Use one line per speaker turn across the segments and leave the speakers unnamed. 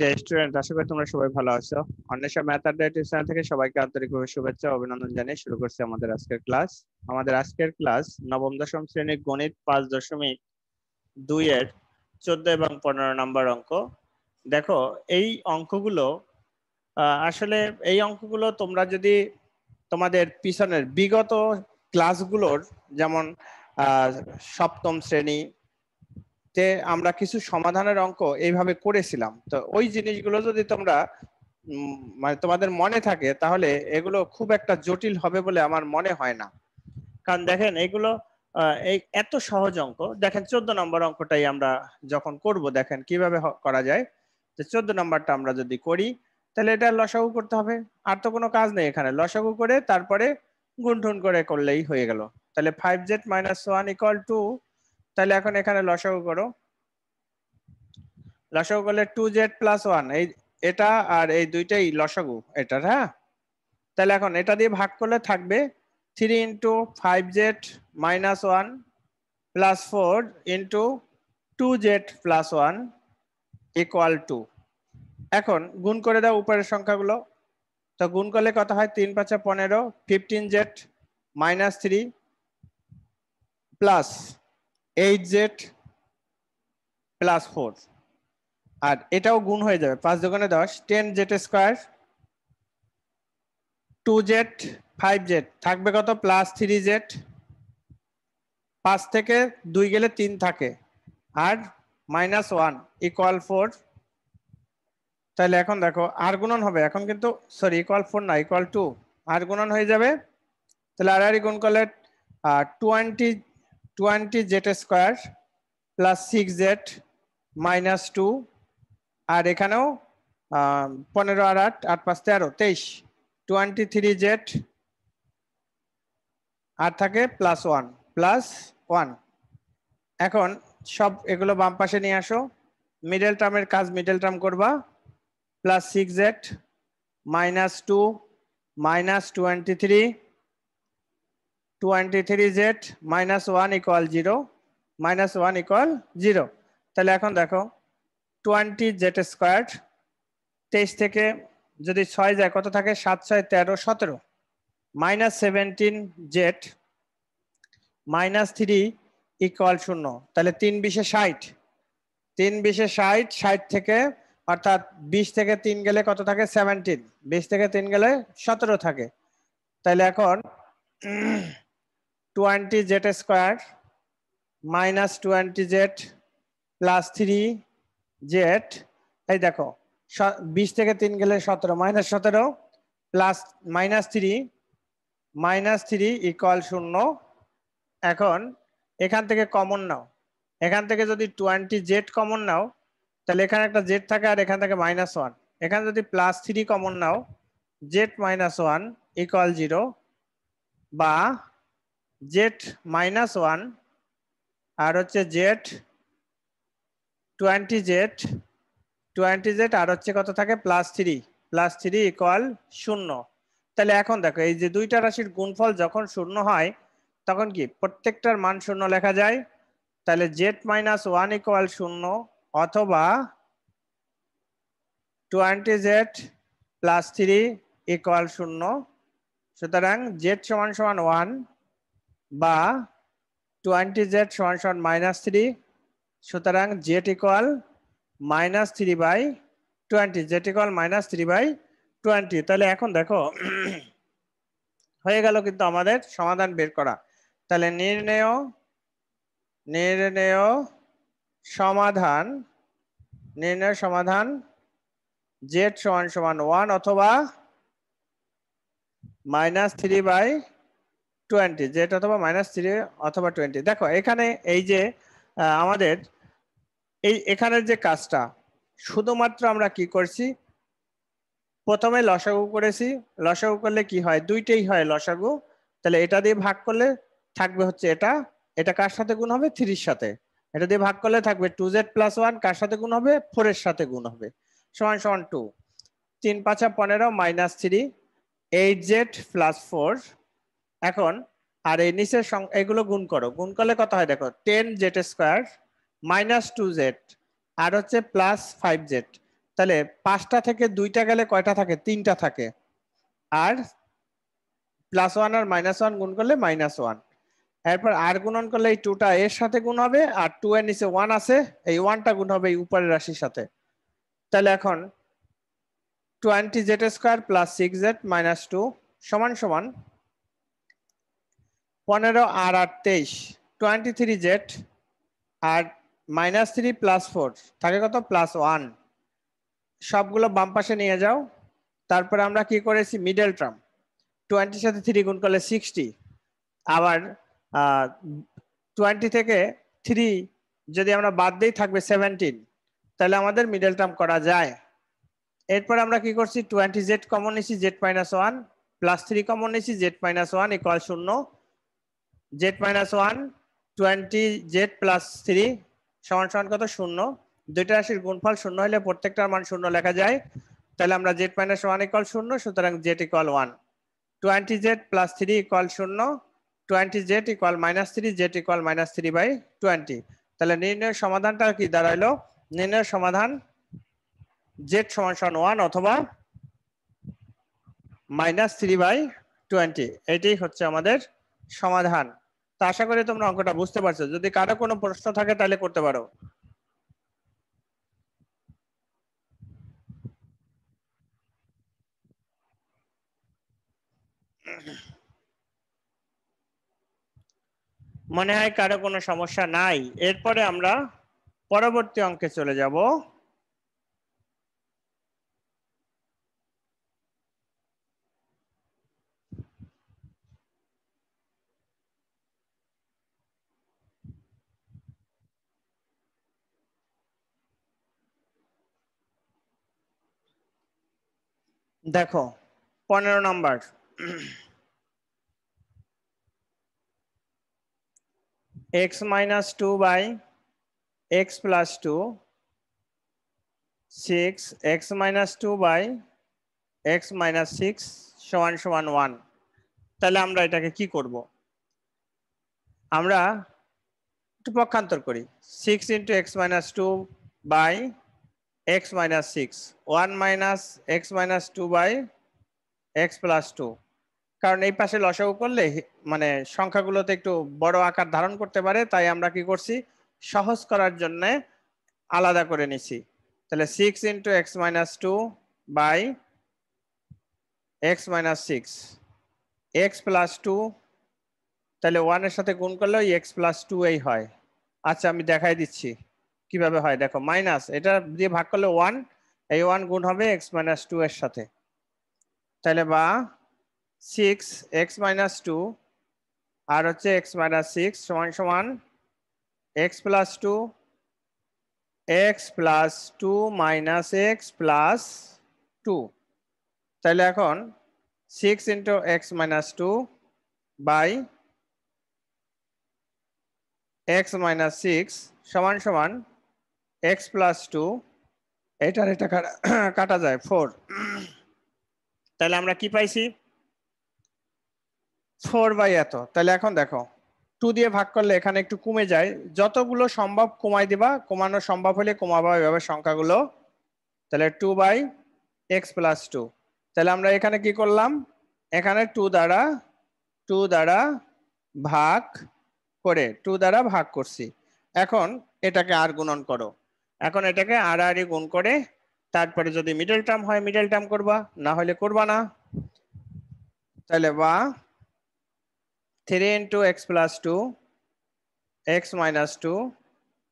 dear student আশা করি তোমরা সবাই ভালো আছো অন্বেষা ম্যাথ আড্ডা টিউশন থেকে সবাইকে আন্তরিকভাবে শুভেচ্ছা অভিনন্দন জানিয়ে শুরু করছি আমাদের আজকের ক্লাস আমাদের আজকের ক্লাস নবম দশম শ্রেণীর গণিত পাঁচ দশমিক দুই এর চোদ্দ এবং পনেরো নম্বর অঙ্ক দেখো এই অঙ্কগুলো আসলে এই অঙ্কগুলো তোমরা যদি তোমাদের পিছনের বিগত ক্লাসগুলোর যেমন সপ্তম শ্রেণী যে আমরা কিছু সমাধানের অঙ্ক এইভাবে করেছিলাম তো ওই জিনিসগুলো যদি তোমরা মানে তোমাদের মনে থাকে তাহলে এগুলো খুব একটা জটিল হবে বলে আমার মনে হয় না কারণ দেখেন এগুলো এই এত সহজ অঙ্ক দেখেন চোদ্দ নম্বর অঙ্কটাই আমরা যখন করব দেখেন কিভাবে করা যায় যে চোদ্দ নম্বরটা আমরা যদি করি তাহলে এটা লসাগু করতে হবে আর তো কোনো কাজ নেই এখানে লসাগু করে তারপরে গুনঠুন করে করলেই হয়ে গেল তাহলে five z minus one equal to তাহলে এখন এখানে লসাগু করো লসাগু করলে টু জেড প্লাস ওয়ান এই এটা আর এই দুইটাই লসাগু এটার হ্যাঁ তাহলে এখন এটা দিয়ে ভাগ করলে থাকবে three into five z minus one plus four into two z plus one equal to এখন গুণ করে দাও উপরের সংখ্যাগুলো তো গুণ করলে কত হয় তিন পাঁচে পনেরো fifteen z minus three plus eight z plus four আর এটাও গুণ হয়ে যাবে পাঁচ দোকানে দশ ten z square two z five z থাকবে কত প্লাস থ্রি জেড পাঁচ থেকে দুই গেলে তিন থাকে আর মাইনাস ওয়ান ইকুয়াল ফোর তাহলে এখন দেখো আর গুণন হবে এখন কিন্তু সরি ইকুয়াল ফোর না ইকুয়াল টু আর গুণন হয়ে যাবে তাহলে আর আর গুণ করলে twenty twenty z square plus six z minus two আর এখানেও পনেরো আর আট আট পাঁচ তেরো তেইশ টোয়েন্টি থ্রি জেড আর থাকে প্লাস ওয়ান প্লাস ওয়ান এখন সব এগুলো বাম পাশে নিয়ে আসো মিডল টার্মের কাজ মিডল টার্ম করবা plus six z minus two minus twenty three 23z minus 1 equal 0 minus 1 equal 0 তাহলে এখন দেখো 20z স্কোয়ার 23 থেকে যদি 6 যায় কত থাকে 7 6 13 17 minus 17z minus 3 equal 0 তাহলে 3 বিশে 60 3 বিশে 60 60 থেকে অর্থাৎ 20 থেকে 3 গেলে কত থাকে 17 20 থেকে 3 গেলে 17 থাকে তাহলে এখন twenty z square minus twenty z plus three z এই দেখো বিশ থেকে তিন গেলে সতেরো মাইনাস সতেরো plus minus three minus three equal শূন্য এখন এখান থেকে কমন নাও এখান থেকে যদি টোয়েন্টি জেড কমন নাও তাহলে এখানে একটা জেড থাকে আর এখান থেকে মাইনাস ওয়ান এখানে যদি প্লাস থ্রি কমন নাও z minus one equal zero বা জেড মাইনাস ওয়ান আর হচ্ছে z twenty z twenty z আর হচ্ছে কত থাকে plus three plus three equal শূন্য তাহলে এখন দেখো এই যে দুইটা রাশির গুণফল যখন শূন্য হয় তখন কি প্রত্যেকটার মান শূন্য লেখা যায় তাহলে জেড মাইনাস ওয়ান ইকুয়াল শূন্য অথবা twenty z plus three equal শূন্য সুতরাং জেড সমান সমান ওয়ান বা টোয়েন্টি জেড সমান সমান মাইনাস থ্রি সুতরাং z equal minus three by twenty z equal minus three by twenty তাহলে এখন দেখো হয়ে গেল কিন্তু আমাদের সমাধান বের করা তাহলে নির্ণেয় নির্ণেয় সমাধান নির্ণয় সমাধান জেড সমান সমান ওয়ান অথবা minus three by twenty z অথবা মাইনাস থ্রি অথবা টোয়েন্টি দেখো এখানে এই যে আমাদের এই এখানের যে কাজটা শুধুমাত্র আমরা কি করছি প্রথমে লসাগু করেছি লসাগু করলে কি হয় দুইটাই হয় লসাগু তাহলে এটা দিয়ে ভাগ করলে থাকবে হচ্ছে এটা এটা কার সাথে গুণ হবে থ্রির সাথে এটা দিয়ে ভাগ করলে থাকবে টু জেড প্লাস ওয়ান কার সাথে গুণ হবে ফোরের সাথে গুণ হবে সমান সমান টু তিন পাঁচা পনেরো minus three eight z plus four এখন আর এই নিচের এগুলো গুণ করো গুণ করলে কত হয় দেখো ten z square minus two z আর হচ্ছে প্লাস ফাইভ জেড তাহলে পাঁচটা থেকে দুইটা গেলে কয়টা থাকে তিনটা থাকে আর প্লাস ওয়ান আর মাইনাস ওয়ান গুণ করলে মাইনাস ওয়ান এরপর আর গুণন করলে এই টুটা এর সাথে গুণ হবে আর টু এর নিচে ওয়ান আছে এই ওয়ানটা গুণ হবে এই উপরের রাশির সাথে তাহলে এখন twenty z square plus six z minus two সমান সমান পনেরো আর আর তেইশ টোয়েন্টি থ্রি জেড আর মাইনাস থ্রি প্লাস ফোর থাকে কত প্লাস ওয়ান সবগুলো বাম পাশে নিয়ে যাও তারপরে আমরা কি করেছি মিডল টার্ম টোয়েন্টির সাথে থ্রি গুণ করলে সিক্সটি আবার টোয়েন্টি থেকে থ্রি যদি আমরা বাদ দিই থাকবে সেভেন্টিন তাহলে আমাদের মিডল টার্ম করা যায় এরপর আমরা কি করছি টোয়েন্টি জেড কমন নিয়েছি z minus one plus three common নিয়েছি জেড মাইনাস ওয়ান ইকুয়াল শূন্য z minus one twenty z plus three সমান সমান কত শূন্য দুইটা রাশির গুণফল শূন্য হলে প্রত্যেকটার মান শূন্য লেখা যায় তাহলে আমরা জেড মাইনাস ওয়ান ইকল শূন্য সুতরাং z equal one twenty z plus three equal শূন্য twenty z equal minus three z equal minus three by twenty তাহলে নির্ণয়ের সমাধানটা কি দাঁড়াইলো নির্ণয়ের সমাধান জেড সমান সমান ওয়ান অথবা মাইনাস থ্রি বাই টোয়েন্টি এটাই হচ্ছে আমাদের সমাধান তা আশা করি তোমরা অঙ্কটা বুঝতে পারছো যদি কারো কোনো প্রশ্ন থাকে তাহলে করতে পারো মনে হয় কারো কোনো সমস্যা নাই এরপরে আমরা পরবর্তী অঙ্কে চলে যাব দেখো পনেরো নম্বর x minus two by x plus two six x minus two by x minus six সমান সমান ওয়ান তাহলে আমরা এটাকে কি করব আমরা একটু পক্ষান্তর করি six into x minus two by x minus 6 1 minus x minus 2 by x plus 2 কারণ এই পাশে লসাগু করলে মানে সংখ্যাগুলোতে একটু বড় আকার ধারণ করতে পারে তাই আমরা কি করছি সহজ করার জন্য আলাদা করে নিছি তাহলে 6 into x minus 2 by x minus 6 x plus 2 তাহলে 1 এর সাথে গুণ করলে x plus 2 এই হয় আচ্ছা আমি দেখাই দিচ্ছি কিভাবে হয় দেখো মাইনাস এটা দিয়ে ভাগ করলে ওয়ান এই ওয়ান গুণ হবে এক্স মাইনাস টু এর সাথে তাহলে বা সিক্স এক্স মাইনাস টু আর হচ্ছে এক্স মাইনাস সিক্স সমান সমান x plus two x plus two minus x plus two তাহলে এখন six into x minus two by x minus six সমান সমান এক্স প্লাস টু এটার এটা কাটা যায় ফোর তাহলে আমরা কি পাইছি ফোর বাই এত তাহলে এখন দেখো টু দিয়ে ভাগ করলে এখানে একটু কমে যায় যতগুলো সম্ভব কমাই দিবা কমানো সম্ভব হলে কমাবা এভাবে সংখ্যাগুলো তাহলে two by x plus two তাহলে আমরা এখানে কি করলাম এখানে টু দ্বারা টু দ্বারা ভাগ করে টু দ্বারা ভাগ করছি এখন এটাকে আর গুণন করো এখন এটাকে আড়াআড়ি গুণ করে তারপরে যদি মিডল টার্ম হয় মিডল টার্ম করবা না হলে করবা না তাহলে বা three into x plus two x minus two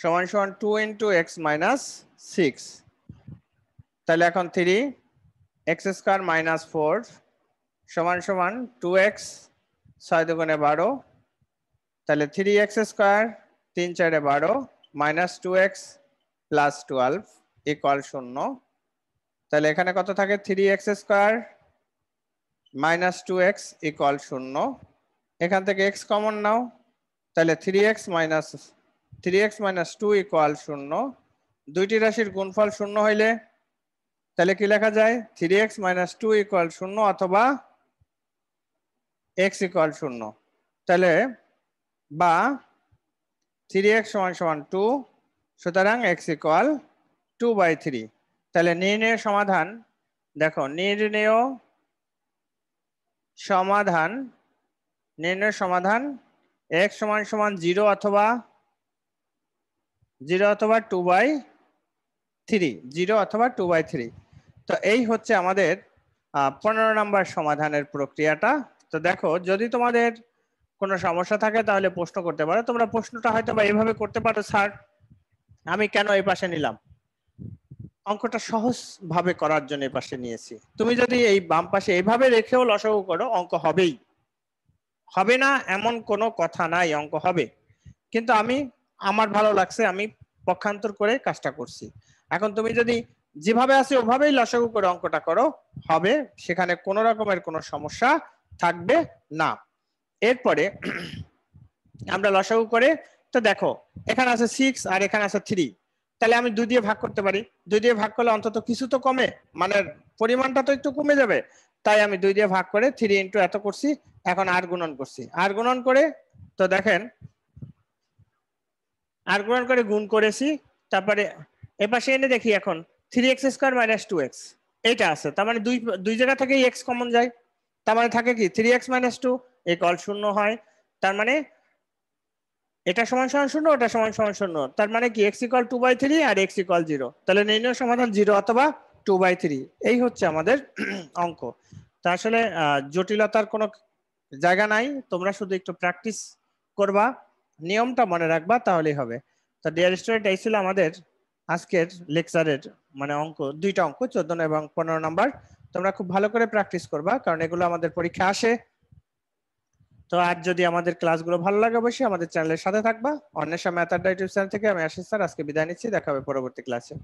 সমান সমান two into x minus six তাহলে এখন three x square minus four সমান সমান টু এক্স ছয় দুগুণে বারো তাহলে থ্রি এক্স স্কোয়ার তিন চারে বারো minus two x plus twelve equal শূন্য তাহলে এখানে কত থাকে three x square minus two x equal শূন্য এখান থেকে এক্স কমন নাও তাহলে three x minus three x minus two equal শূন্য দুইটি রাশির গুণফল শূন্য হইলে তাহলে কি লেখা যায় three x minus two equal শূন্য অথবা এক্স ইকুয়াল শূন্য তাহলে বা থ্রি এক্স সমান সমান টু সুতরাং x equal two by three তাহলে নির্ণয় সমাধান দেখো নির্ণেয় সমাধান নির্ণয় সমাধান এক সমান সমান জিরো অথবা জিরো অথবা টু বাই থ্রি জিরো অথবা টু বাই থ্রি তো এই হচ্ছে আমাদের পনেরো নম্বর সমাধানের প্রক্রিয়াটা তো দেখো যদি তোমাদের কোনো সমস্যা থাকে তাহলে প্রশ্ন করতে পারো তোমরা প্রশ্নটা হয়তো বা এইভাবে করতে পারো স্যার আমি কেন এই পাশে নিলাম অঙ্কটা সহজভাবে করার জন্য এই পাশে নিয়েছি তুমি যদি এই বাম পাশে এইভাবে রেখেও লসাগু করো অঙ্ক হবেই হবে না এমন কোনো কথা নাই অঙ্ক হবে কিন্তু আমি আমার ভালো লাগছে আমি পক্ষান্তর করে কাজটা করছি এখন তুমি যদি যেভাবে আছে ওভাবেই লসাগু করে অঙ্কটা করো হবে সেখানে কোনো রকমের কোনো সমস্যা থাকবে না এরপরে আমরা লসাগু করে তো দেখো এখানে আছে সিক্স আর এখানে আছে থ্রি তাহলে আমি দুই দিয়ে ভাগ করতে পারি দুই দিয়ে ভাগ করলে অন্তত কিছু তো কমে মানে পরিমাণটা তো একটু কমে যাবে তাই আমি দুই দিয়ে ভাগ করে থ্রি ইন্টু এত করছি এখন আর গুণন করছি আর গুণন করে তো দেখেন আর গুণন করে গুণ করেছি তারপরে এপাশে এনে দেখি এখন three x square minus two x এইটা আছে তার মানে দুই দুই জায়গা থেকেই এক্স কমন যায় তার মানে থাকে কি three x minus two equal শূন্য হয় তার মানে এটা সমান সমান শূন্য ওটা সমান সমান শূন্য তার মানে কি x equal two by three আর এক্স ইকল জিরো তাহলে নির্ণয় সমাধান জিরো অথবা টু বাই থ্রি এই হচ্ছে আমাদের অঙ্ক তা আসলে জটিলতার কোনো জায়গা নাই তোমরা শুধু একটু প্র্যাকটিস করবা নিয়মটা মনে রাখবা তাহলেই হবে তো ডিয়ার স্টুডেন্ট এই ছিল আমাদের আজকের লেকচারের মানে অঙ্ক দুইটা অঙ্ক চোদ্দ এবং পনেরো নাম্বার তোমরা খুব ভালো করে প্র্যাকটিস করবা কারণ এগুলো আমাদের পরীক্ষা আসে তো আজ যদি আমাদের ক্লাসগুলো ভালো লাগে অবশ্যই আমাদের চ্যানেলের সাথে থাকবা অন্যের সময় চ্যানেল থেকে আমি আশিস স্যার আজকে বিদায় নিচ্ছি দেখা হবে পরবর্তী ক্লাসে